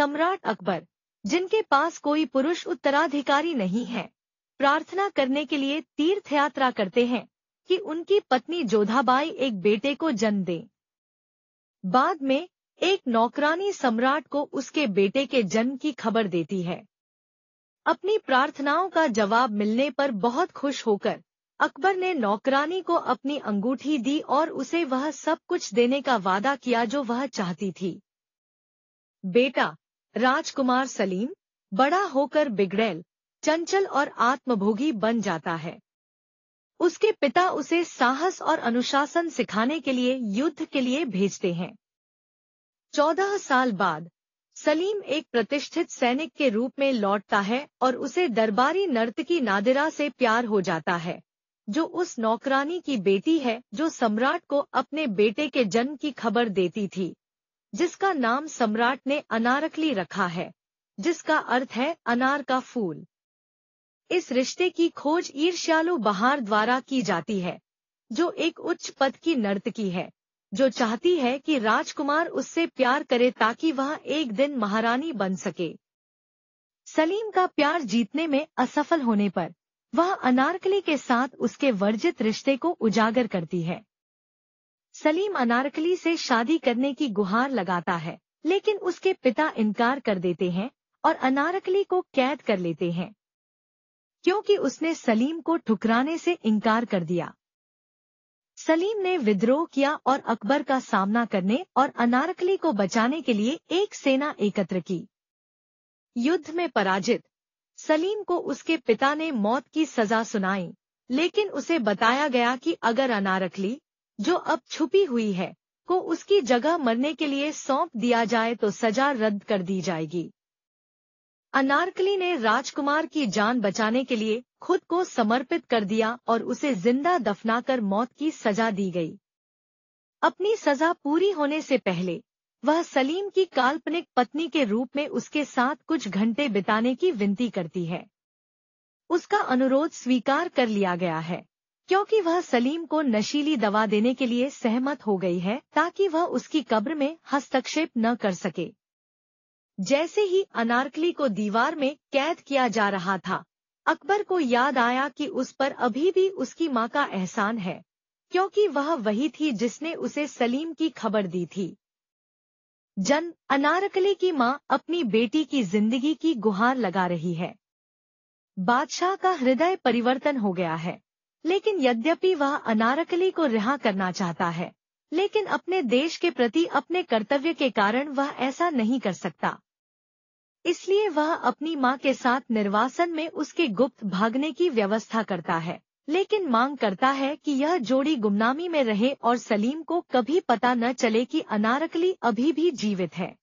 सम्राट अकबर जिनके पास कोई पुरुष उत्तराधिकारी नहीं है प्रार्थना करने के लिए तीर्थ यात्रा करते हैं कि उनकी पत्नी जोधाबाई एक बेटे को जन्म दे बाद में एक नौकरानी सम्राट को उसके बेटे के जन्म की खबर देती है अपनी प्रार्थनाओं का जवाब मिलने पर बहुत खुश होकर अकबर ने नौकरानी को अपनी अंगूठी दी और उसे वह सब कुछ देने का वादा किया जो वह चाहती थी बेटा राजकुमार सलीम बड़ा होकर बिगड़ैल चंचल और आत्मभोगी बन जाता है उसके पिता उसे साहस और अनुशासन सिखाने के लिए युद्ध के लिए भेजते हैं चौदह साल बाद सलीम एक प्रतिष्ठित सैनिक के रूप में लौटता है और उसे दरबारी नर्तकी नादिरा से प्यार हो जाता है जो उस नौकरानी की बेटी है जो सम्राट को अपने बेटे के जन्म की खबर देती थी जिसका नाम सम्राट ने अनारकली रखा है जिसका अर्थ है अनार का फूल इस रिश्ते की खोज ईर्ष्यालु बहार द्वारा की जाती है जो एक उच्च पद की नर्तकी है जो चाहती है कि राजकुमार उससे प्यार करे ताकि वह एक दिन महारानी बन सके सलीम का प्यार जीतने में असफल होने पर वह अनारकली के साथ उसके वर्जित रिश्ते को उजागर करती है सलीम अनारकली से शादी करने की गुहार लगाता है लेकिन उसके पिता इनकार कर देते हैं और अनारकली को कैद कर लेते हैं क्योंकि उसने सलीम को ठुकराने से इनकार कर दिया सलीम ने विद्रोह किया और अकबर का सामना करने और अनारकली को बचाने के लिए एक सेना एकत्र की युद्ध में पराजित सलीम को उसके पिता ने मौत की सजा सुनाई लेकिन उसे बताया गया कि अगर अनारकली जो अब छुपी हुई है को उसकी जगह मरने के लिए सौंप दिया जाए तो सजा रद्द कर दी जाएगी अनारकली ने राजकुमार की जान बचाने के लिए खुद को समर्पित कर दिया और उसे जिंदा दफनाकर मौत की सजा दी गई अपनी सजा पूरी होने से पहले वह सलीम की काल्पनिक पत्नी के रूप में उसके साथ कुछ घंटे बिताने की विनती करती है उसका अनुरोध स्वीकार कर लिया गया है क्योंकि वह सलीम को नशीली दवा देने के लिए सहमत हो गई है ताकि वह उसकी कब्र में हस्तक्षेप न कर सके जैसे ही अनारकली को दीवार में कैद किया जा रहा था अकबर को याद आया कि उस पर अभी भी उसकी माँ का एहसान है क्योंकि वह वही थी जिसने उसे सलीम की खबर दी थी जन अनारकली की माँ अपनी बेटी की जिंदगी की गुहार लगा रही है बादशाह का हृदय परिवर्तन हो गया है लेकिन यद्यपि वह अनारकली को रिहा करना चाहता है लेकिन अपने देश के प्रति अपने कर्तव्य के कारण वह ऐसा नहीं कर सकता इसलिए वह अपनी मां के साथ निर्वासन में उसके गुप्त भागने की व्यवस्था करता है लेकिन मांग करता है कि यह जोड़ी गुमनामी में रहे और सलीम को कभी पता न चले कि अनारकली अभी भी जीवित है